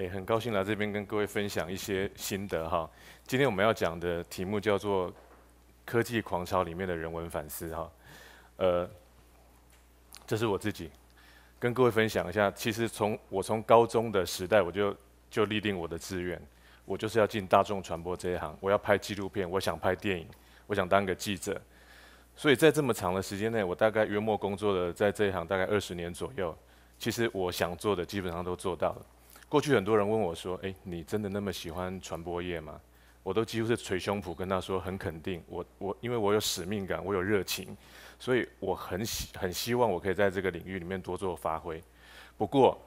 哎，很高兴来这边跟各位分享一些心得哈。今天我们要讲的题目叫做《科技狂潮里面的人文反思》哈。呃，这是我自己跟各位分享一下。其实从我从高中的时代，我就就立定我的志愿，我就是要进大众传播这一行，我要拍纪录片，我想拍电影，我想当个记者。所以在这么长的时间内，我大概约莫工作的在这一行大概二十年左右。其实我想做的基本上都做到了。过去很多人问我说：“哎，你真的那么喜欢传播业吗？”我都几乎是捶胸脯跟他说：“很肯定，我我因为我有使命感，我有热情，所以我很希很希望我可以在这个领域里面多做发挥。”不过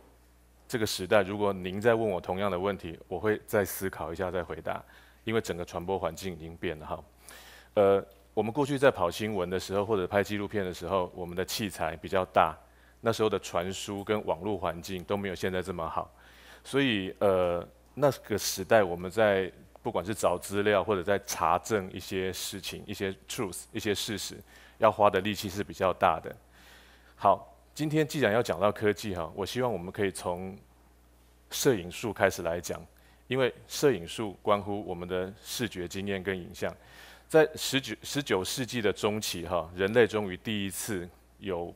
这个时代，如果您再问我同样的问题，我会再思考一下再回答，因为整个传播环境已经变了哈。呃，我们过去在跑新闻的时候或者拍纪录片的时候，我们的器材比较大，那时候的传输跟网络环境都没有现在这么好。所以，呃，那个时代，我们在不管是找资料或者在查证一些事情、一些 truth、一些事实，要花的力气是比较大的。好，今天既然要讲到科技哈，我希望我们可以从摄影术开始来讲，因为摄影术关乎我们的视觉经验跟影像。在十九十九世纪的中期哈，人类终于第一次有。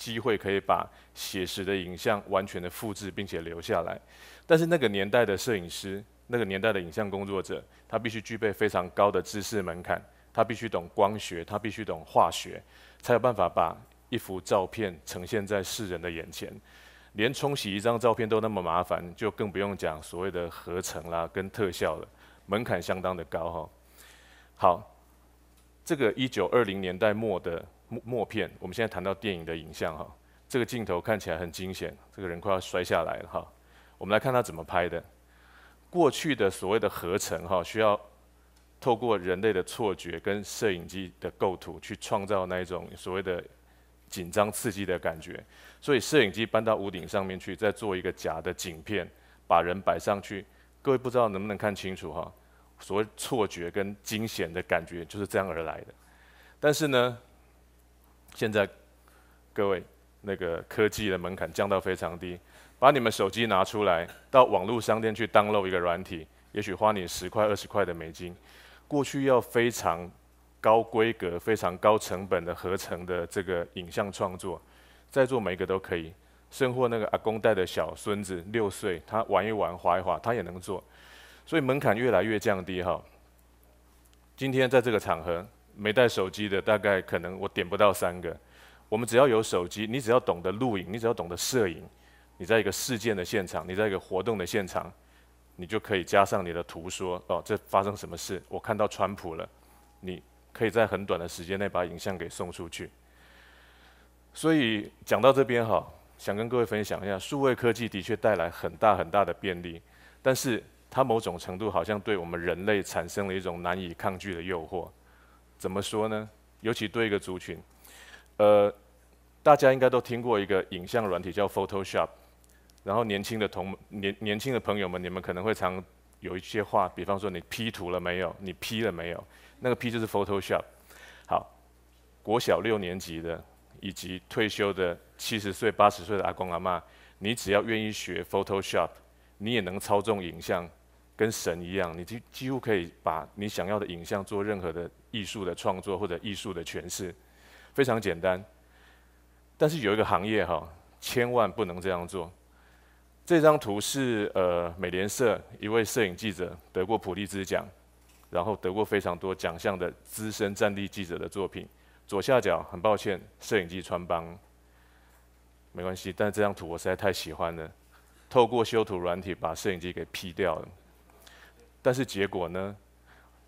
机会可以把写实的影像完全的复制，并且留下来。但是那个年代的摄影师，那个年代的影像工作者，他必须具备非常高的知识门槛。他必须懂光学，他必须懂化学，才有办法把一幅照片呈现在世人的眼前。连冲洗一张照片都那么麻烦，就更不用讲所谓的合成啦跟特效了，门槛相当的高哈。好，这个一九二零年代末的。默片，我们现在谈到电影的影像哈，这个镜头看起来很惊险，这个人快要摔下来了哈。我们来看他怎么拍的。过去的所谓的合成哈，需要透过人类的错觉跟摄影机的构图去创造那一种所谓的紧张刺激的感觉。所以摄影机搬到屋顶上面去，再做一个假的景片，把人摆上去。各位不知道能不能看清楚哈，所谓错觉跟惊险的感觉就是这样而来的。但是呢？现在各位那个科技的门槛降到非常低，把你们手机拿出来，到网络商店去 download 一个软体，也许花你十块二十块的美金，过去要非常高规格、非常高成本的合成的这个影像创作，在座每一个都可以，甚或那个阿公带的小孙子六岁，他玩一玩、划一划，他也能做，所以门槛越来越降低哈。今天在这个场合。没带手机的大概可能我点不到三个。我们只要有手机，你只要懂得录影，你只要懂得摄影，你在一个事件的现场，你在一个活动的现场，你就可以加上你的图说哦，这发生什么事？我看到川普了。你可以在很短的时间内把影像给送出去。所以讲到这边哈，想跟各位分享一下，数位科技的确带来很大很大的便利，但是它某种程度好像对我们人类产生了一种难以抗拒的诱惑。怎么说呢？尤其对一个族群，呃，大家应该都听过一个影像软体叫 Photoshop。然后年轻的同年年轻的朋友们，你们可能会常有一些话，比方说你 P 图了没有？你 P 了没有？那个 P 就是 Photoshop。好，国小六年级的，以及退休的七十岁、八十岁的阿公阿妈，你只要愿意学 Photoshop，你也能操纵影像，跟神一样，你几几乎可以把你想要的影像做任何的。艺术的创作或者艺术的诠释，非常简单。但是有一个行业哈，千万不能这样做。这张图是呃美联社一位摄影记者得过普利兹奖，然后得过非常多奖项的资深战地记者的作品。左下角很抱歉，摄影机穿帮。没关系，但这张图我实在太喜欢了。透过修图软体把摄影机给 P 掉了。但是结果呢？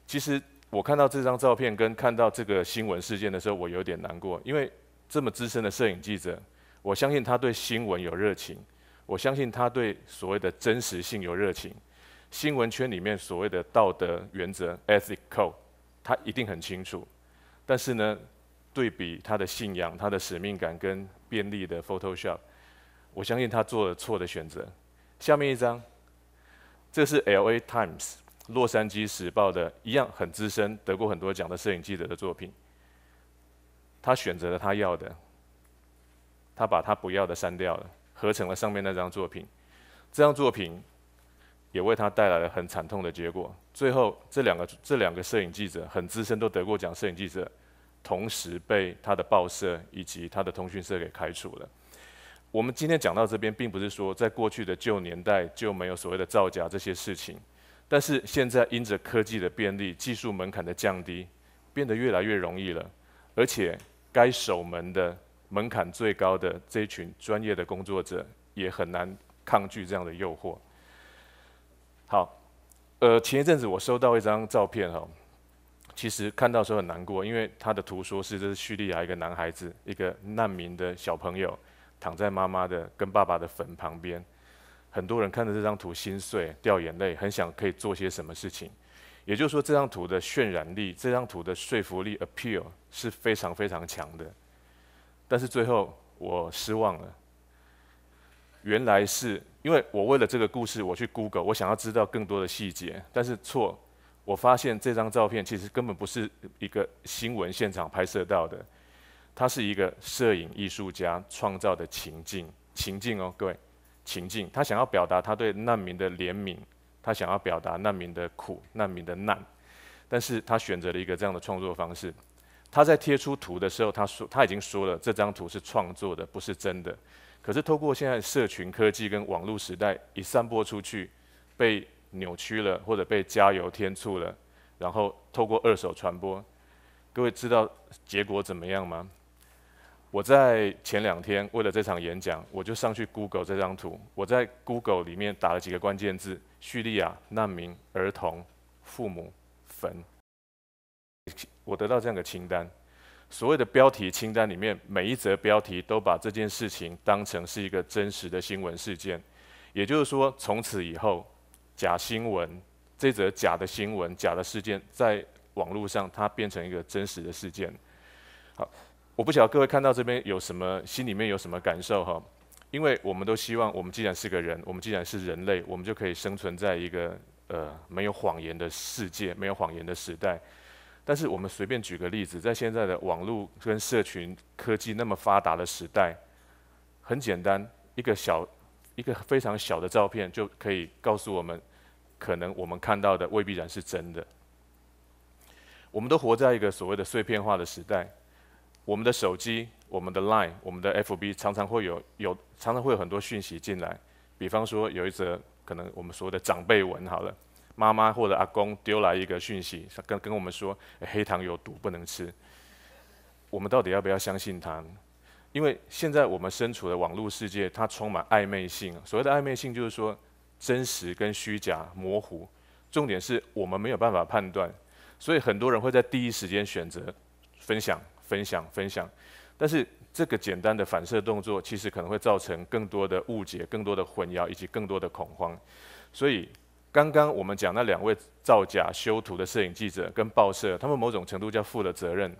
其实。我看到这张照片跟看到这个新闻事件的时候，我有点难过，因为这么资深的摄影记者，我相信他对新闻有热情，我相信他对所谓的真实性有热情，新闻圈里面所谓的道德原则 （ethical），他一定很清楚。但是呢，对比他的信仰、他的使命感跟便利的 Photoshop，我相信他做了错的选择。下面一张，这是《L.A. Times》。《洛杉矶时报》的一样很资深、得过很多奖的摄影记者的作品，他选择了他要的，他把他不要的删掉了，合成了上面那张作品。这张作品也为他带来了很惨痛的结果。最后，这两个这两个摄影记者很资深，都得过奖，摄影记者同时被他的报社以及他的通讯社给开除了。我们今天讲到这边，并不是说在过去的旧年代就没有所谓的造假这些事情。但是现在，因着科技的便利，技术门槛的降低，变得越来越容易了。而且，该守门的门槛最高的这一群专业的工作者，也很难抗拒这样的诱惑。好，呃，前一阵子我收到一张照片哈，其实看到时候很难过，因为他的图说是这是叙利亚一个男孩子，一个难民的小朋友，躺在妈妈的跟爸爸的坟旁边。很多人看着这张图心碎掉眼泪，很想可以做些什么事情。也就是说，这张图的渲染力、这张图的说服力 （appeal） 是非常非常强的。但是最后我失望了。原来是因为我为了这个故事，我去 Google，我想要知道更多的细节。但是错，我发现这张照片其实根本不是一个新闻现场拍摄到的，它是一个摄影艺术家创造的情境。情境哦，各位。情境，他想要表达他对难民的怜悯，他想要表达难民的苦、难民的难，但是他选择了一个这样的创作方式。他在贴出图的时候，他说他已经说了这张图是创作的，不是真的。可是透过现在社群科技跟网络时代，一散播出去，被扭曲了或者被加油添醋了，然后透过二手传播，各位知道结果怎么样吗？我在前两天为了这场演讲，我就上去 Google 这张图。我在 Google 里面打了几个关键字：叙利亚难民、儿童、父母、坟。我得到这样的清单。所谓的标题清单里面，每一则标题都把这件事情当成是一个真实的新闻事件。也就是说，从此以后，假新闻这则假的新闻、假的事件，在网络上它变成一个真实的事件。好。我不晓得各位看到这边有什么心里面有什么感受哈，因为我们都希望我们既然是个人，我们既然是人类，我们就可以生存在一个呃没有谎言的世界，没有谎言的时代。但是我们随便举个例子，在现在的网络跟社群科技那么发达的时代，很简单，一个小一个非常小的照片就可以告诉我们，可能我们看到的未必然是真的。我们都活在一个所谓的碎片化的时代。我们的手机、我们的 Line、我们的 FB 常常会有有常常会有很多讯息进来，比方说有一则可能我们所谓的长辈文好了，妈妈或者阿公丢来一个讯息，跟跟我们说黑糖有毒不能吃，我们到底要不要相信他？因为现在我们身处的网络世界，它充满暧昧性。所谓的暧昧性就是说真实跟虚假模糊，重点是我们没有办法判断，所以很多人会在第一时间选择分享。分享分享，但是这个简单的反射动作，其实可能会造成更多的误解、更多的混淆以及更多的恐慌。所以，刚刚我们讲那两位造假修图的摄影记者跟报社，他们某种程度叫负了责任，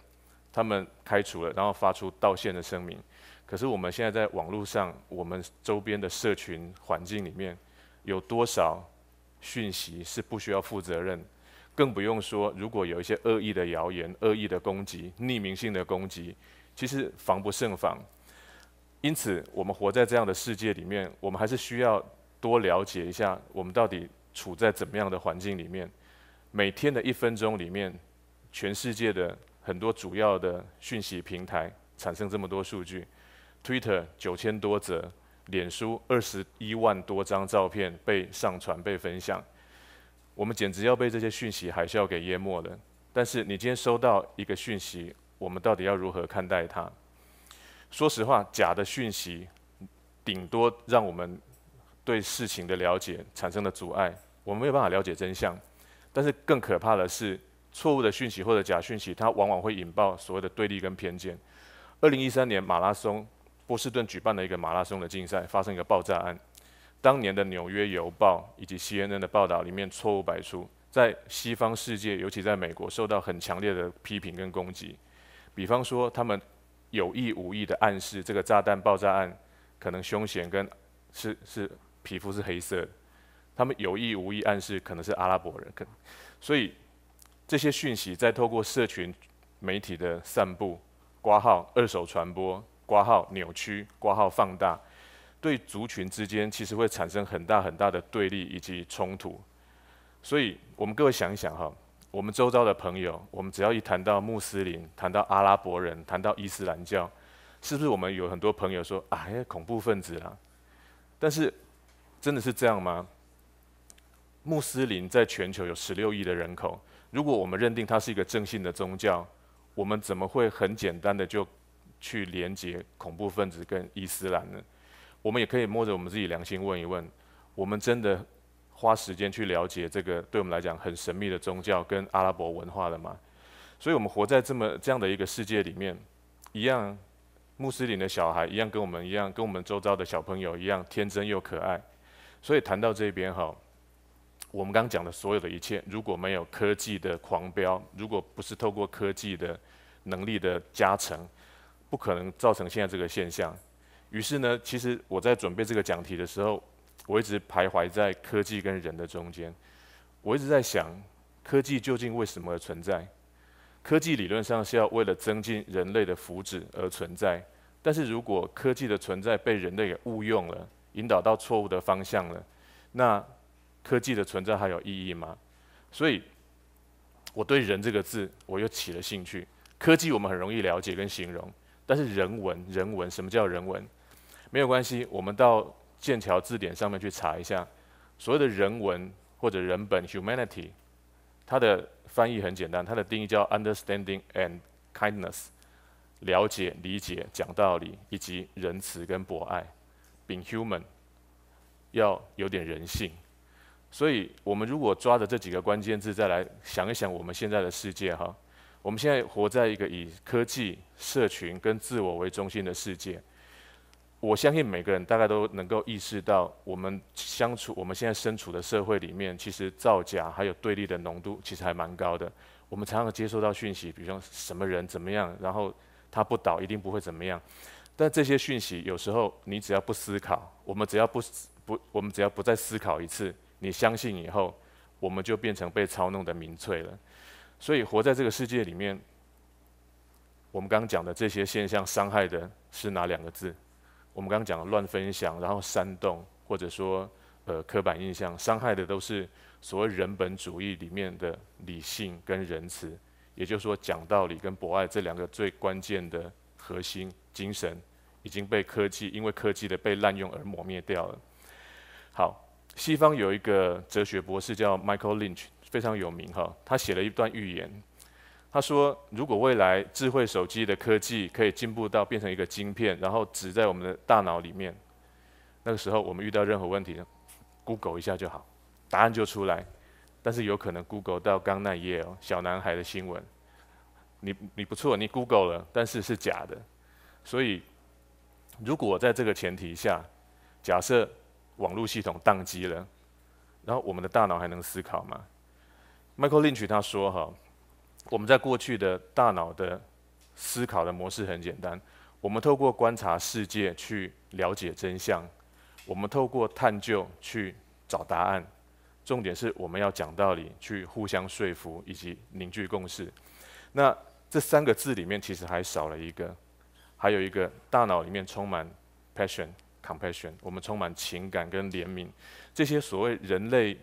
他们开除了，然后发出道歉的声明。可是我们现在在网络上，我们周边的社群环境里面，有多少讯息是不需要负责任？更不用说，如果有一些恶意的谣言、恶意的攻击、匿名性的攻击，其实防不胜防。因此，我们活在这样的世界里面，我们还是需要多了解一下，我们到底处在怎么样的环境里面。每天的一分钟里面，全世界的很多主要的讯息平台产生这么多数据：Twitter 九千多则，脸书二十一万多张照片被上传、被分享。我们简直要被这些讯息海啸给淹没了。但是你今天收到一个讯息，我们到底要如何看待它？说实话，假的讯息顶多让我们对事情的了解产生了阻碍，我们没有办法了解真相。但是更可怕的是，错误的讯息或者假讯息，它往往会引爆所谓的对立跟偏见。二零一三年马拉松，波士顿举办了一个马拉松的竞赛，发生一个爆炸案。当年的《纽约邮报》以及 CNN 的报道里面错误百出，在西方世界，尤其在美国，受到很强烈的批评跟攻击。比方说，他们有意无意的暗示这个炸弹爆炸案可能凶险跟是是皮肤是黑色，他们有意无意暗示可能是阿拉伯人。所以这些讯息在透过社群媒体的散布、挂号二手传播、挂号扭曲、挂号放大。对族群之间，其实会产生很大很大的对立以及冲突。所以，我们各位想一想哈，我们周遭的朋友，我们只要一谈到穆斯林、谈到阿拉伯人、谈到伊斯兰教，是不是我们有很多朋友说啊，恐怖分子啦？但是，真的是这样吗？穆斯林在全球有十六亿的人口，如果我们认定它是一个正信的宗教，我们怎么会很简单的就去连接恐怖分子跟伊斯兰呢？我们也可以摸着我们自己良心问一问：我们真的花时间去了解这个对我们来讲很神秘的宗教跟阿拉伯文化了吗？所以，我们活在这么这样的一个世界里面，一样穆斯林的小孩，一样跟我们一样，跟我们周遭的小朋友一样天真又可爱。所以，谈到这边哈，我们刚刚讲的所有的一切，如果没有科技的狂飙，如果不是透过科技的能力的加成，不可能造成现在这个现象。于是呢，其实我在准备这个讲题的时候，我一直徘徊在科技跟人的中间。我一直在想，科技究竟为什么存在？科技理论上是要为了增进人类的福祉而存在。但是如果科技的存在被人类给误用了，引导到错误的方向了，那科技的存在还有意义吗？所以，我对“人”这个字，我又起了兴趣。科技我们很容易了解跟形容，但是人文，人文什么叫人文？没有关系，我们到剑桥字典上面去查一下，所有的人文或者人本 （humanity），它的翻译很简单，它的定义叫 “understanding and kindness”，了解、理解、讲道理，以及仁慈跟博爱。Being human，要有点人性。所以，我们如果抓着这几个关键字再来想一想，我们现在的世界哈，我们现在活在一个以科技、社群跟自我为中心的世界。我相信每个人大概都能够意识到，我们相处，我们现在身处的社会里面，其实造假还有对立的浓度其实还蛮高的。我们常常接收到讯息，比如说什么人怎么样，然后他不倒一定不会怎么样。但这些讯息有时候你只要不思考，我们只要不不，我们只要不再思考一次，你相信以后我们就变成被操弄的民粹了。所以活在这个世界里面，我们刚刚讲的这些现象伤害的是哪两个字？我们刚刚讲的乱分享，然后煽动，或者说呃刻板印象，伤害的都是所谓人本主义里面的理性跟仁慈，也就是说讲道理跟博爱这两个最关键的核心精神，已经被科技因为科技的被滥用而磨灭掉了。好，西方有一个哲学博士叫 Michael Lynch，非常有名哈，他写了一段预言。他说：“如果未来智慧手机的科技可以进步到变成一个晶片，然后植在我们的大脑里面，那个时候我们遇到任何问题，Google 一下就好，答案就出来。但是有可能 Google 到刚那一页哦，小男孩的新闻，你你不错，你 Google 了，但是是假的。所以，如果在这个前提下，假设网络系统宕机了，然后我们的大脑还能思考吗？”Michael Lynch 他说：“哈。”我们在过去的大脑的思考的模式很简单，我们透过观察世界去了解真相，我们透过探究去找答案，重点是我们要讲道理去互相说服以及凝聚共识。那这三个字里面其实还少了一个，还有一个大脑里面充满 passion compassion，我们充满情感跟怜悯，这些所谓人类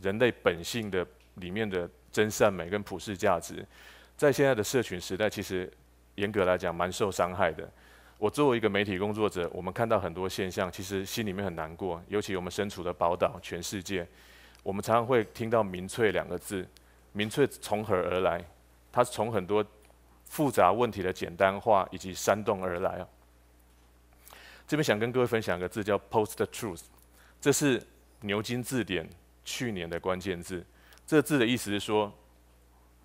人类本性的里面的。真善美跟普世价值，在现在的社群时代，其实严格来讲蛮受伤害的。我作为一个媒体工作者，我们看到很多现象，其实心里面很难过。尤其我们身处的宝岛，全世界，我们常常会听到“民粹”两个字。民粹从何而来？它从很多复杂问题的简单化以及煽动而来啊。这边想跟各位分享一个字，叫 “post truth”，这是牛津字典去年的关键字。这个字的意思是说，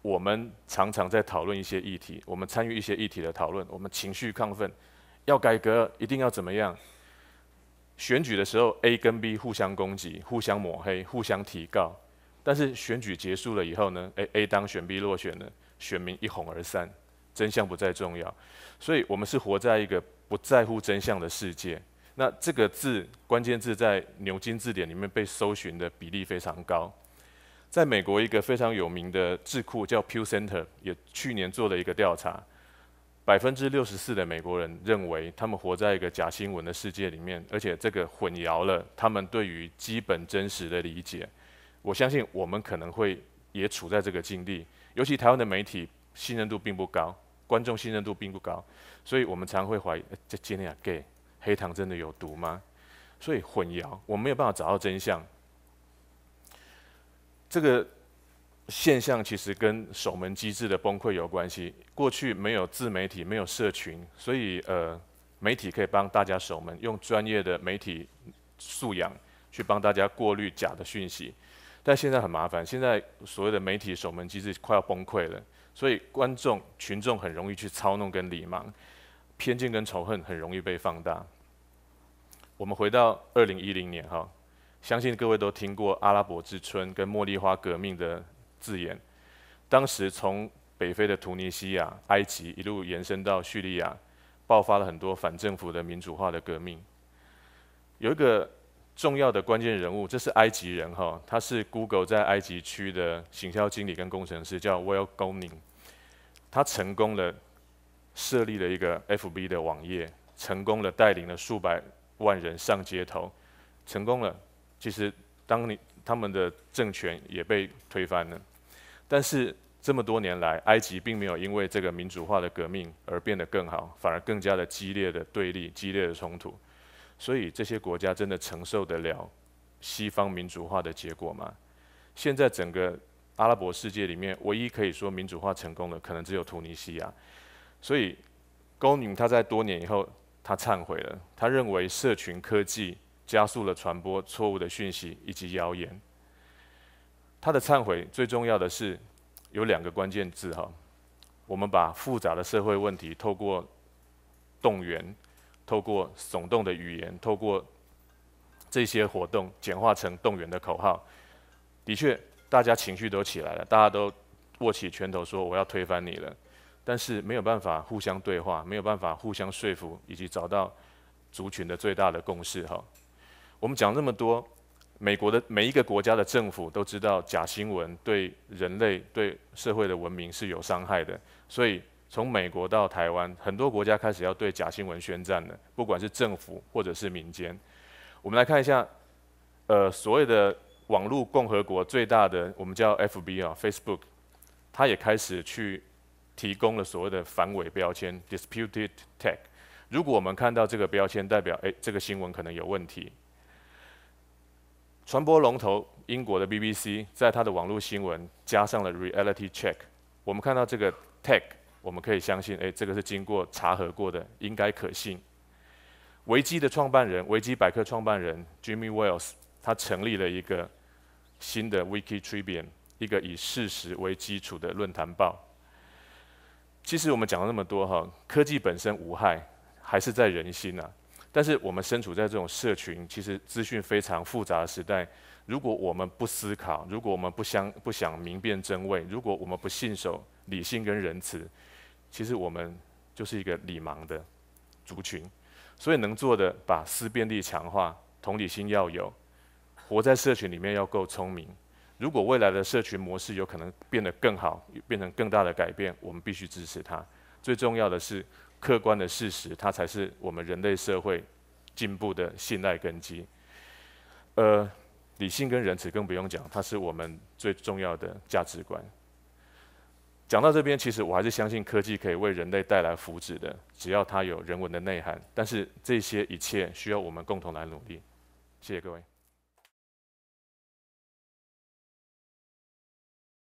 我们常常在讨论一些议题，我们参与一些议题的讨论，我们情绪亢奋，要改革一定要怎么样？选举的时候，A 跟 B 互相攻击、互相抹黑、互相提告，但是选举结束了以后呢？A A 当选，B 落选了，选民一哄而散，真相不再重要，所以我们是活在一个不在乎真相的世界。那这个字，关键字在牛津字典里面被搜寻的比例非常高。在美国，一个非常有名的智库叫 Pew Center，也去年做了一个调查，百分之六十四的美国人认为他们活在一个假新闻的世界里面，而且这个混淆了他们对于基本真实的理解。我相信我们可能会也处在这个境地，尤其台湾的媒体信任度并不高，观众信任度并不高，所以我们常会怀疑，这今天啊，gay 黑糖真的有毒吗？所以混淆，我没有办法找到真相。这个现象其实跟守门机制的崩溃有关系。过去没有自媒体，没有社群，所以呃，媒体可以帮大家守门，用专业的媒体素养去帮大家过滤假的讯息。但现在很麻烦，现在所谓的媒体守门机制快要崩溃了，所以观众、群众很容易去操弄跟理盲，偏见跟仇恨很容易被放大。我们回到二零一零年哈。相信各位都听过“阿拉伯之春”跟“茉莉花革命”的字眼。当时从北非的突尼西亚、埃及一路延伸到叙利亚，爆发了很多反政府的民主化的革命。有一个重要的关键人物，这是埃及人哈，他是 Google 在埃及区的行销经理跟工程师，叫 Will g o n i n g 他成功的设立了一个 FB 的网页，成功的带领了数百万人上街头，成功了。其实，当你他们的政权也被推翻了，但是这么多年来，埃及并没有因为这个民主化的革命而变得更好，反而更加的激烈的对立、激烈的冲突。所以，这些国家真的承受得了西方民主化的结果吗？现在整个阿拉伯世界里面，唯一可以说民主化成功的，可能只有突尼西亚。所以，高宁他在多年以后，他忏悔了，他认为社群科技。加速了传播错误的讯息以及谣言。他的忏悔最重要的是有两个关键字哈，我们把复杂的社会问题透过动员、透过耸动的语言、透过这些活动简化成动员的口号，的确大家情绪都起来了，大家都握起拳头说我要推翻你了，但是没有办法互相对话，没有办法互相说服，以及找到族群的最大的共识哈。我们讲那么多，美国的每一个国家的政府都知道假新闻对人类、对社会的文明是有伤害的，所以从美国到台湾，很多国家开始要对假新闻宣战了。不管是政府或者是民间，我们来看一下，呃，所谓的网络共和国最大的，我们叫 F B 啊，Facebook，它也开始去提供了所谓的反伪标签 （Disputed Tag）。如果我们看到这个标签，代表诶这个新闻可能有问题。传播龙头英国的 BBC，在它的网络新闻加上了 Reality Check。我们看到这个 t e c h 我们可以相信，哎，这个是经过查核过的，应该可信。维基的创办人维基百科创办人 Jimmy Wales，他成立了一个新的 Wiki Tribune，一个以事实为基础的论坛报。其实我们讲了那么多哈，科技本身无害，还是在人心啊。但是我们身处在这种社群，其实资讯非常复杂的时代，如果我们不思考，如果我们不想不想明辨真伪，如果我们不信守理性跟仁慈，其实我们就是一个理盲的族群。所以能做的，把思辨力强化，同理心要有，活在社群里面要够聪明。如果未来的社群模式有可能变得更好，变成更大的改变，我们必须支持它。最重要的是。客观的事实，它才是我们人类社会进步的信赖根基。呃，理性跟仁慈更不用讲，它是我们最重要的价值观。讲到这边，其实我还是相信科技可以为人类带来福祉的，只要它有人文的内涵。但是这些一切需要我们共同来努力。谢谢各位。